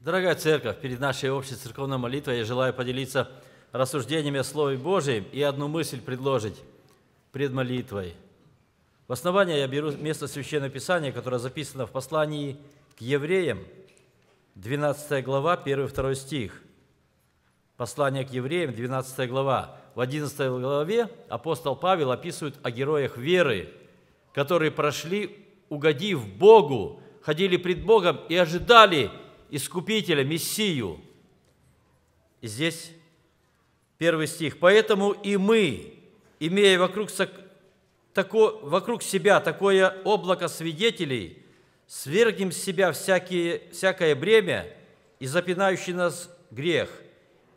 Дорогая церковь, перед нашей общей церковной молитвой я желаю поделиться рассуждениями о Слове Божьем и одну мысль предложить пред молитвой. В основание я беру место Священного Писания, которое записано в послании к евреям, 12 глава, 1-2 стих. Послание к евреям, 12 глава. В 11 главе апостол Павел описывает о героях веры, которые прошли, угодив Богу, ходили пред Богом и ожидали – Искупителя, Мессию. И здесь первый стих. «Поэтому и мы, имея вокруг, тако, вокруг себя такое облако свидетелей, свергнем с себя всякие, всякое бремя и запинающий нас грех,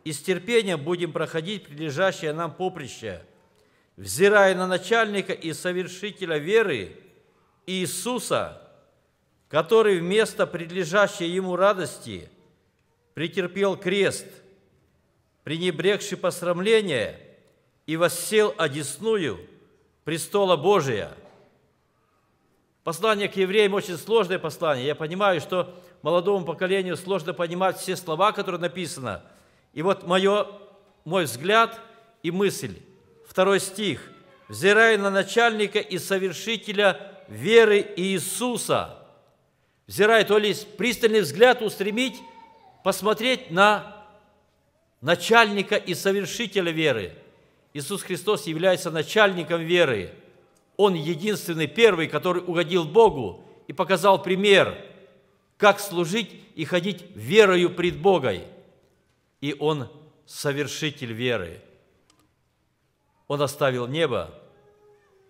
и с терпением будем проходить прилежащее нам поприще, взирая на начальника и совершителя веры Иисуса – который вместо предлежащей ему радости претерпел крест, пренебрегший посрамление, и воссел одесную престола Божия. Послание к евреям очень сложное послание. Я понимаю, что молодому поколению сложно понимать все слова, которые написаны. И вот мое, мой взгляд и мысль. Второй стих. «Взирая на начальника и совершителя веры Иисуса, взирая, то ли пристальный взгляд устремить, посмотреть на начальника и совершителя веры. Иисус Христос является начальником веры. Он единственный, первый, который угодил Богу и показал пример, как служить и ходить верою пред Богой. И Он совершитель веры. Он оставил небо,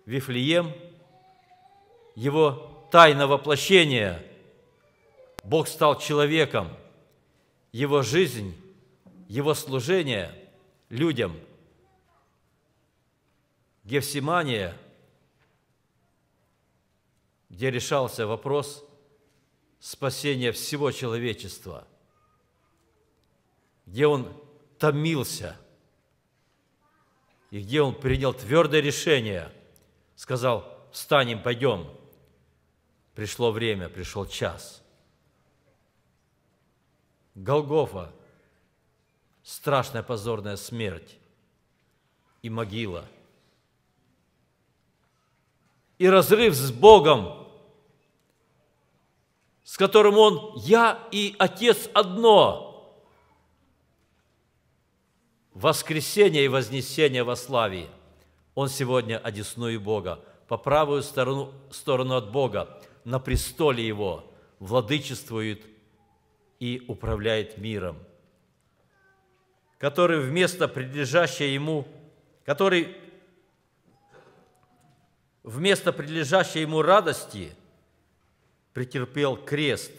Вифлеем, его тайна воплощения – Бог стал человеком. Его жизнь, его служение людям. Гефсимания, где решался вопрос спасения всего человечества, где он томился и где он принял твердое решение, сказал, встанем, пойдем. Пришло время, пришел час – Голгофа, страшная позорная смерть и могила. И разрыв с Богом, с которым Он, я и Отец одно. Воскресение и вознесение во славе. Он сегодня одесную Бога, по правую сторону, сторону от Бога, на престоле Его, владычествует и управляет миром, который вместо предлежащее ему, который вместо предлежащей ему радости претерпел крест,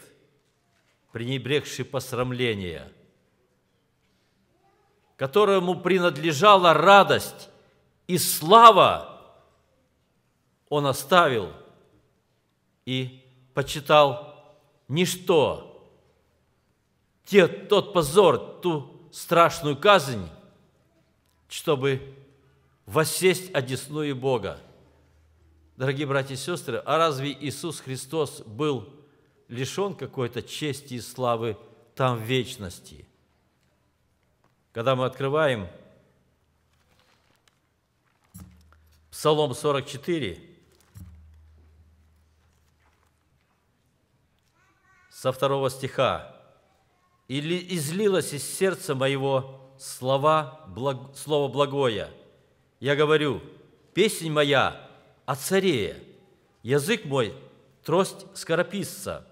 пренебрегший посрамление, которому принадлежала радость и слава, он оставил и почитал ничто, те, тот позор, ту страшную казнь, чтобы воссесть одесную Бога. Дорогие братья и сестры, а разве Иисус Христос был лишен какой-то чести и славы там в вечности? Когда мы открываем Псалом 44, со второго стиха, и излилось из сердца моего слова, благ, слово благое. Я говорю, песнь моя о царе, язык мой трость скорописца.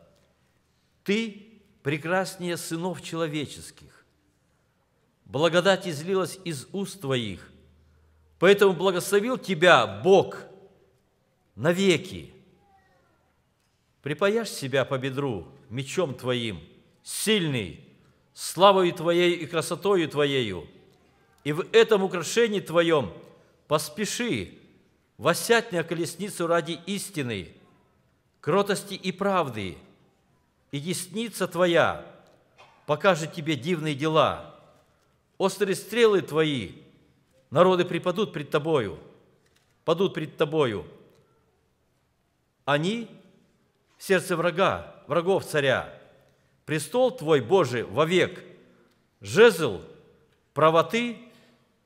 Ты прекраснее сынов человеческих. Благодать излилась из уст твоих, поэтому благословил тебя Бог навеки. Припаяшь себя по бедру мечом твоим – сильный, славою Твоей и красотою Твоею, и в этом украшении Твоем поспеши, восядь на колесницу ради истины, кротости и правды, и десница Твоя покажет Тебе дивные дела, острые стрелы Твои, народы припадут пред Тобою, падут пред Тобою, они – сердце врага, врагов царя престол Твой, Божий, вовек, жезл правоты,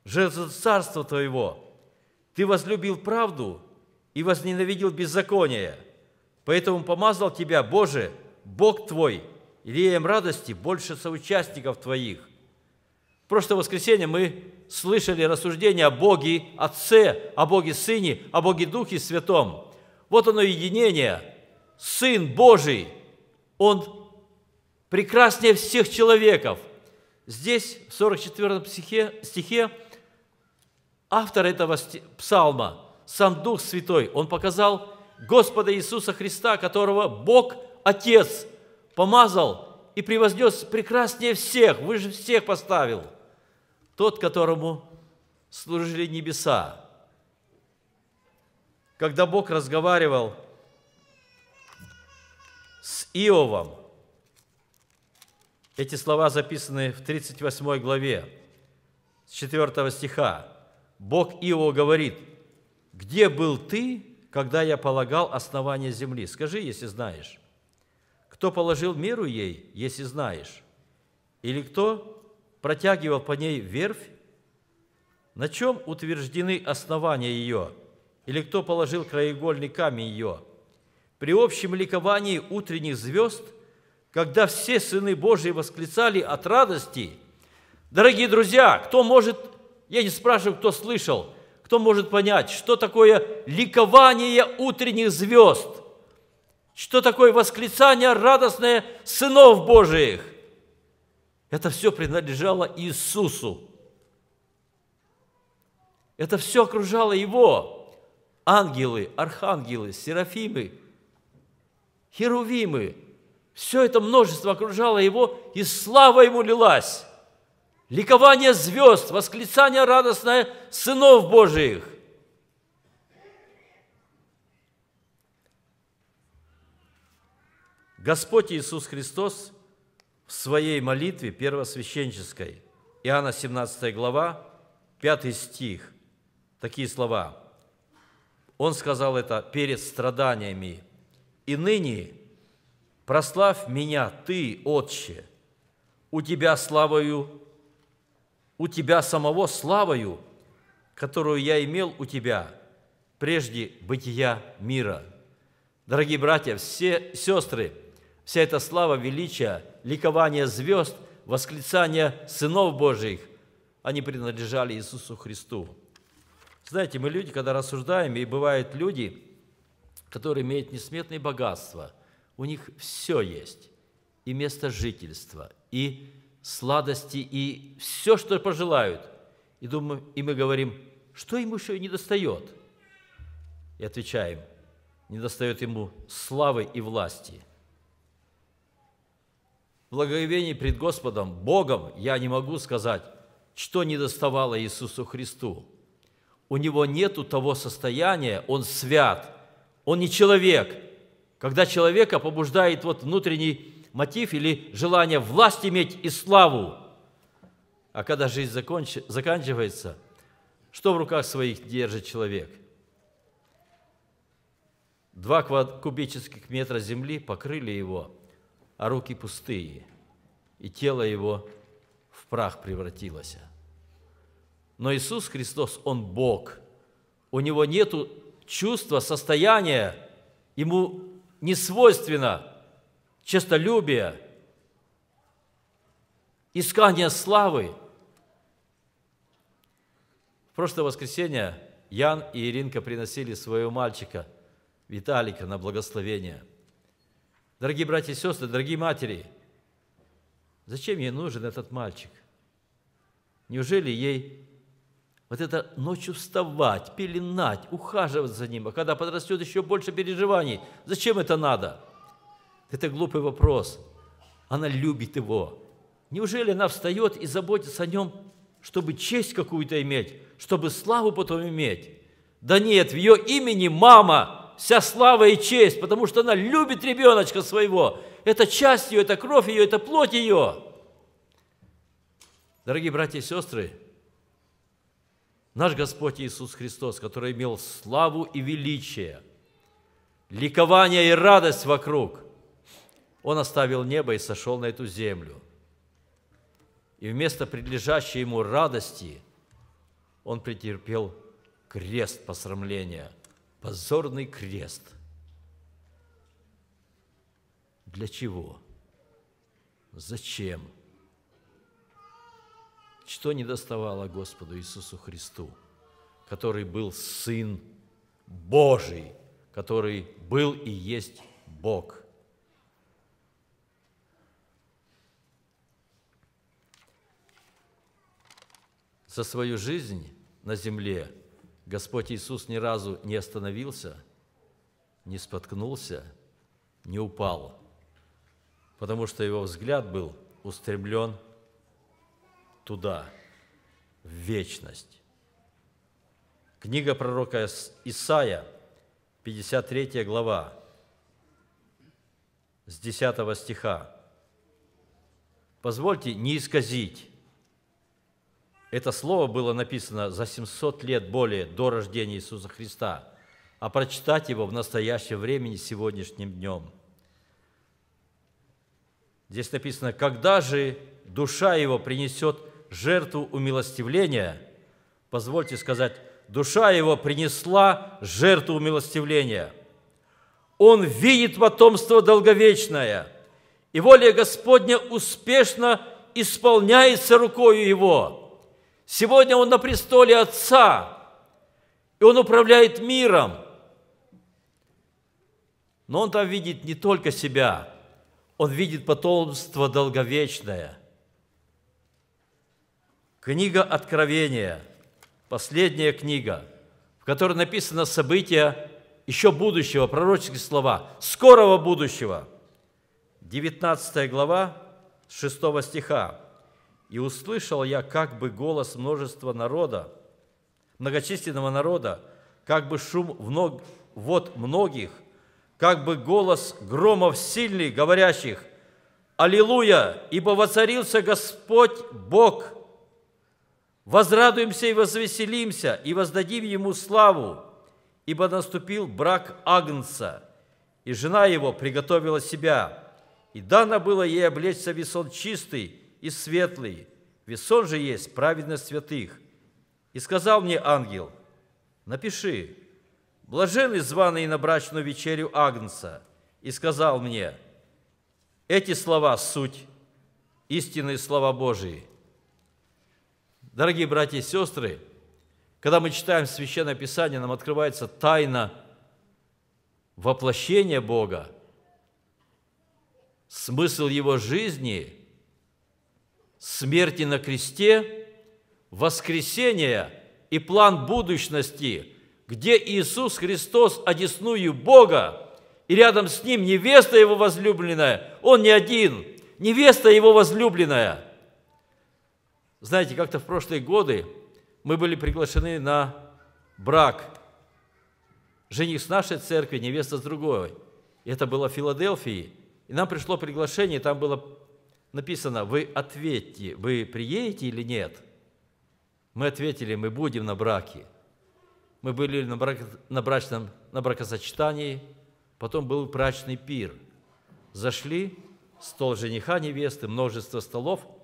жезл царства Твоего. Ты возлюбил правду и возненавидел беззаконие, поэтому помазал Тебя, Боже, Бог Твой, леем радости больше соучастников Твоих. В прошлое воскресенье мы слышали рассуждение о Боге Отце, о Боге Сыне, о Боге Духе Святом. Вот оно единение. Сын Божий, Он прекраснее всех человеков. Здесь, в 44-м стихе, автор этого псалма, сам Дух Святой, он показал Господа Иисуса Христа, которого Бог Отец помазал и превознес прекраснее всех, вы же всех поставил. Тот, которому служили небеса. Когда Бог разговаривал с Иовом, эти слова записаны в 38 главе, с 4 стиха. Бог Ио говорит, «Где был ты, когда я полагал основание земли? Скажи, если знаешь. Кто положил меру ей, если знаешь? Или кто протягивал по ней верфь? На чем утверждены основания ее? Или кто положил краеугольный камень ее? При общем ликовании утренних звезд – когда все сыны Божьи восклицали от радости. Дорогие друзья, кто может, я не спрашиваю, кто слышал, кто может понять, что такое ликование утренних звезд, что такое восклицание радостное сынов Божиих. Это все принадлежало Иисусу. Это все окружало Его. Ангелы, архангелы, серафимы, херувимы – все это множество окружало его, и слава ему лилась. Ликование звезд, восклицание радостное сынов Божиих. Господь Иисус Христос в своей молитве первосвященческой, Иоанна 17 глава, 5 стих, такие слова. Он сказал это перед страданиями. «И ныне, Прославь меня, Ты, Отче, у Тебя славою, у Тебя самого славою, которую я имел у Тебя прежде бытия мира». Дорогие братья, все сестры, вся эта слава, величие, ликование звезд, восклицание сынов Божьих, они принадлежали Иисусу Христу. Знаете, мы люди, когда рассуждаем, и бывают люди, которые имеют несметные богатства – у них все есть. И место жительства, и сладости, и все, что пожелают. И, думаю, и мы говорим, что ему еще не достает? И отвечаем, не достает ему славы и власти. Благоговение пред Господом, Богом, я не могу сказать, что не доставало Иисусу Христу. У него нету того состояния, он свят, он не человек – когда человека побуждает вот внутренний мотив или желание власть иметь и славу. А когда жизнь законч... заканчивается, что в руках своих держит человек? Два кубических метра земли покрыли его, а руки пустые, и тело его в прах превратилось. Но Иисус Христос, Он Бог. У Него нет чувства, состояния. Ему не свойственно честолюбие, искание славы. В прошлое воскресенье Ян и Иринка приносили своего мальчика Виталика на благословение. Дорогие братья и сестры, дорогие матери, зачем ей нужен этот мальчик? Неужели ей вот это ночью вставать, пеленать, ухаживать за ним, а когда подрастет еще больше переживаний. Зачем это надо? Это глупый вопрос. Она любит его. Неужели она встает и заботится о нем, чтобы честь какую-то иметь, чтобы славу потом иметь? Да нет, в ее имени мама, вся слава и честь, потому что она любит ребеночка своего. Это часть ее, это кровь ее, это плоть ее. Дорогие братья и сестры, Наш Господь Иисус Христос, который имел славу и величие, ликование и радость вокруг, Он оставил небо и сошел на эту землю. И вместо предлежащей Ему радости Он претерпел крест посрамления, позорный крест. Для чего? Зачем? Что не доставало Господу Иисусу Христу, который был Сын Божий, который был и есть Бог – За свою жизнь на земле Господь Иисус ни разу не остановился, не споткнулся, не упал, потому что его взгляд был устремлен туда, в вечность. Книга пророка Исаия, 53 глава, с 10 стиха. Позвольте не исказить. Это слово было написано за 700 лет более до рождения Иисуса Христа, а прочитать его в настоящее времени сегодняшним днем. Здесь написано, когда же душа его принесет жертву умилостивления, позвольте сказать, душа его принесла жертву умилостивления. Он видит потомство долговечное, и воля Господня успешно исполняется рукою его. Сегодня он на престоле Отца, и он управляет миром. Но он там видит не только себя, он видит потомство долговечное – Книга Откровения, последняя книга, в которой написано события еще будущего, пророческие слова, скорого будущего. 19 глава, 6 стиха. «И услышал я как бы голос множества народа, многочисленного народа, как бы шум вног, вот многих, как бы голос громов сильный, говорящих, «Аллилуйя! Ибо воцарился Господь Бог Возрадуемся и возвеселимся, и воздадим ему славу, ибо наступил брак Агнца, и жена его приготовила себя, и дано было ей облечься весон чистый и светлый, весон же есть праведность святых. И сказал мне ангел, напиши, Блаженный званые на брачную вечерю Агнца, и сказал мне, эти слова – суть, истинные слова Божии – Дорогие братья и сестры, когда мы читаем Священное Писание, нам открывается тайна воплощения Бога, смысл Его жизни, смерти на кресте, воскресения и план будущности, где Иисус Христос одесную Бога, и рядом с Ним невеста Его возлюбленная, Он не один, невеста Его возлюбленная – знаете, как-то в прошлые годы мы были приглашены на брак. Жених с нашей церкви, невеста с другой. Это было в Филадельфии. И нам пришло приглашение, там было написано, вы ответьте, вы приедете или нет. Мы ответили, мы будем на браке. Мы были на, брак, на, брачном, на бракосочетании, потом был брачный пир. Зашли, стол жениха, невесты, множество столов –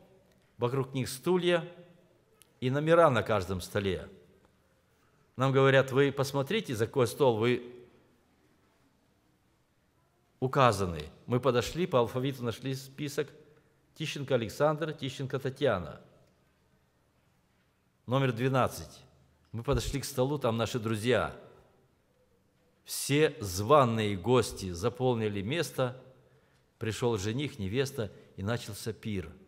вокруг них стулья и номера на каждом столе. Нам говорят, вы посмотрите, за какой стол вы указаны. Мы подошли, по алфавиту нашли список Тищенко Александр, Тищенко Татьяна. Номер 12. Мы подошли к столу, там наши друзья. Все званные гости заполнили место. Пришел жених, невеста, и начался пир –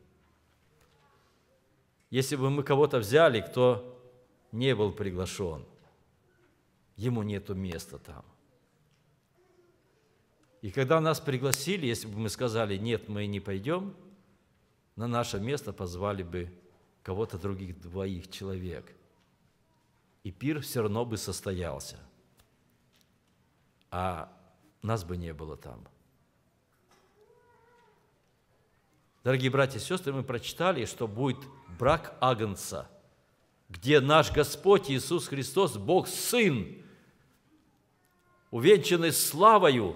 если бы мы кого-то взяли, кто не был приглашен, ему нету места там. И когда нас пригласили, если бы мы сказали, нет, мы не пойдем, на наше место позвали бы кого-то других двоих человек. И пир все равно бы состоялся. А нас бы не было там. Дорогие братья и сестры, мы прочитали, что будет брак Агнца, где наш Господь Иисус Христос, Бог Сын, увенчанный славою,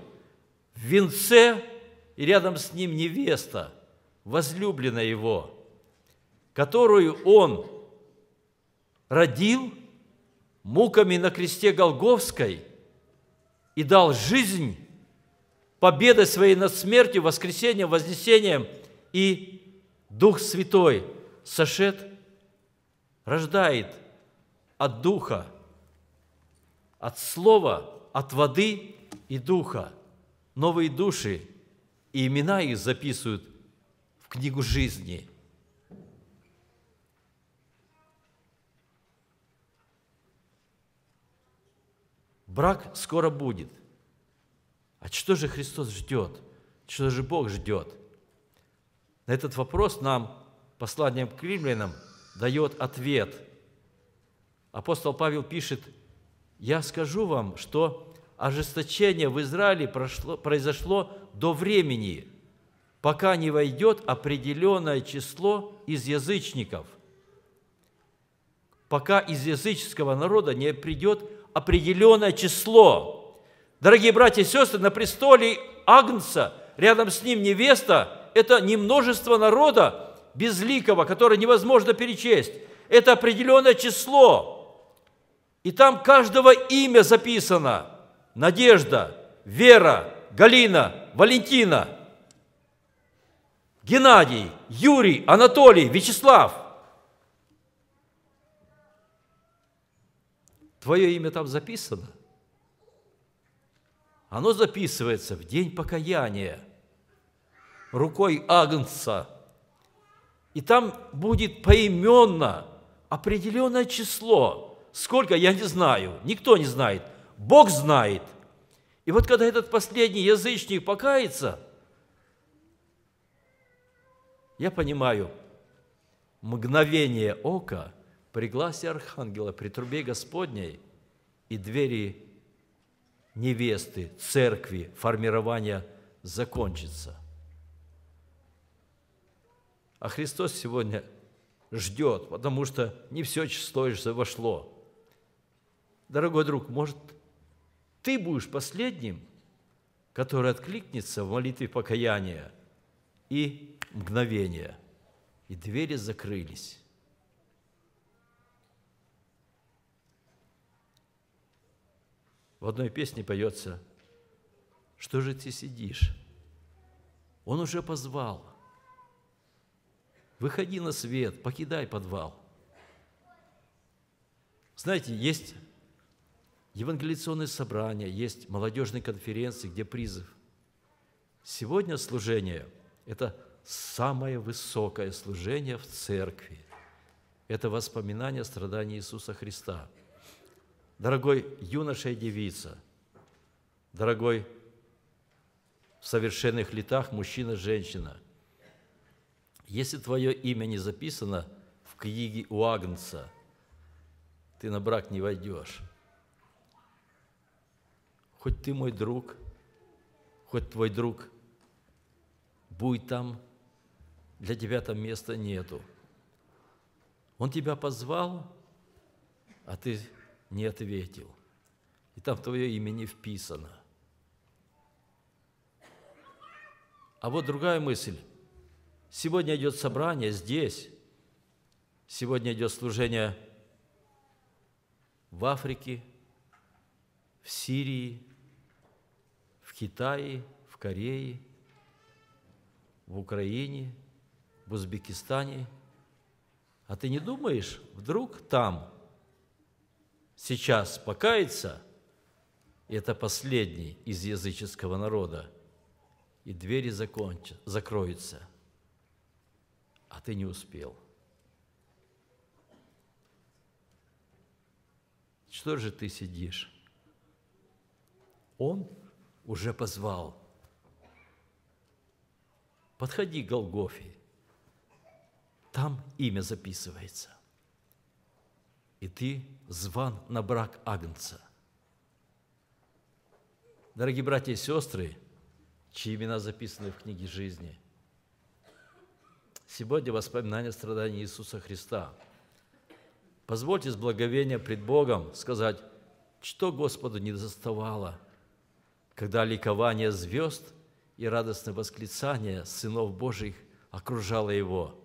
в венце и рядом с ним невеста, возлюбленная его, которую он родил муками на кресте Голговской и дал жизнь победой своей над смертью, воскресением, вознесением и Дух Святой – Сошед рождает от Духа, от Слова, от воды и Духа новые души, и имена их записывают в книгу жизни. Брак скоро будет. А что же Христос ждет? Что же Бог ждет? На этот вопрос нам посланием к римлянам дает ответ. Апостол Павел пишет, «Я скажу вам, что ожесточение в Израиле прошло, произошло до времени, пока не войдет определенное число из язычников, пока из языческого народа не придет определенное число. Дорогие братья и сестры, на престоле Агнца, рядом с ним невеста, это не множество народа, безликого, которое невозможно перечесть. Это определенное число. И там каждого имя записано. Надежда, Вера, Галина, Валентина, Геннадий, Юрий, Анатолий, Вячеслав. Твое имя там записано? Оно записывается в день покаяния рукой Агнца – и там будет поименно определенное число. Сколько, я не знаю. Никто не знает. Бог знает. И вот когда этот последний язычник покается, я понимаю, мгновение ока при гласе архангела, при трубе Господней и двери невесты, церкви, формирования закончится – а Христос сегодня ждет, потому что не все число же вошло. Дорогой друг, может, ты будешь последним, который откликнется в молитве покаяния и мгновения. И двери закрылись. В одной песне поется, что же ты сидишь? Он уже позвал. Выходи на свет, покидай подвал. Знаете, есть евангелиционные собрания, есть молодежные конференции, где призыв. Сегодня служение – это самое высокое служение в церкви. Это воспоминание страданий Иисуса Христа. Дорогой юноша и девица, дорогой в совершенных летах мужчина-женщина – если твое имя не записано в книге у Агнца, ты на брак не войдешь. Хоть ты мой друг, хоть твой друг будь там, для тебя там места нету. Он тебя позвал, а ты не ответил. И там твое имя не вписано. А вот другая мысль. Сегодня идет собрание здесь, сегодня идет служение в Африке, в Сирии, в Китае, в Корее, в Украине, в Узбекистане. А ты не думаешь, вдруг там сейчас покаяться, это последний из языческого народа, и двери законч... закроются – а ты не успел. Что же ты сидишь? Он уже позвал. Подходи к Голгофе. Там имя записывается. И ты зван на брак Агнца. Дорогие братья и сестры, чьи имена записаны в книге жизни, Сегодня воспоминание страданий Иисуса Христа. Позвольте с благовения пред Богом сказать, что Господу не заставало, когда ликование звезд и радостное восклицание сынов Божьих окружало его.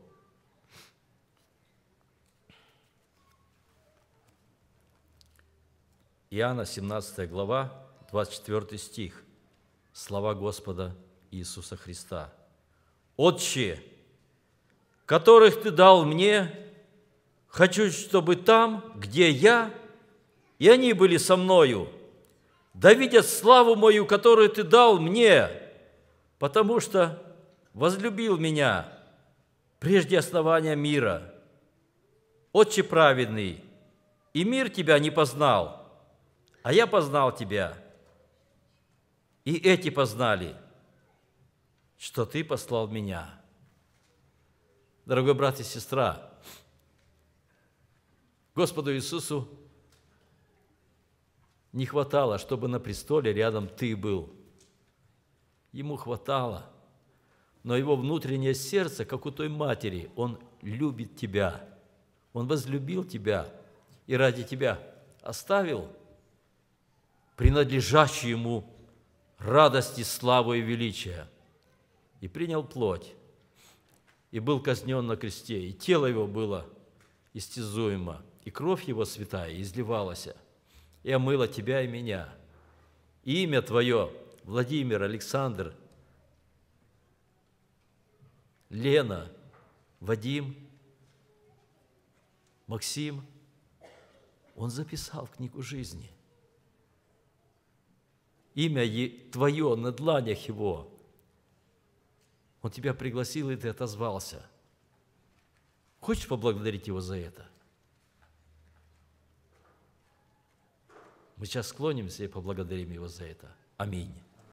Иоанна 17 глава, 24 стих. Слова Господа Иисуса Христа. «Отче, которых ты дал мне, хочу, чтобы там, где я, и они были со мною, да видят славу мою, которую ты дал мне, потому что возлюбил меня прежде основания мира. Отче праведный, и мир тебя не познал, а я познал тебя, и эти познали, что ты послал меня». Дорогой брат и сестра, Господу Иисусу не хватало, чтобы на престоле рядом ты был. Ему хватало, но его внутреннее сердце, как у той матери, он любит тебя, он возлюбил тебя и ради тебя оставил принадлежащую ему радости, славу и величие и принял плоть и был казнен на кресте, и тело его было истязуемо, и кровь его святая изливалась, и омыла тебя и меня. И имя твое, Владимир, Александр, Лена, Вадим, Максим, он записал в книгу жизни. Имя Твое на дланях Его – он тебя пригласил, и ты отозвался. Хочешь поблагодарить Его за это? Мы сейчас склонимся и поблагодарим Его за это. Аминь.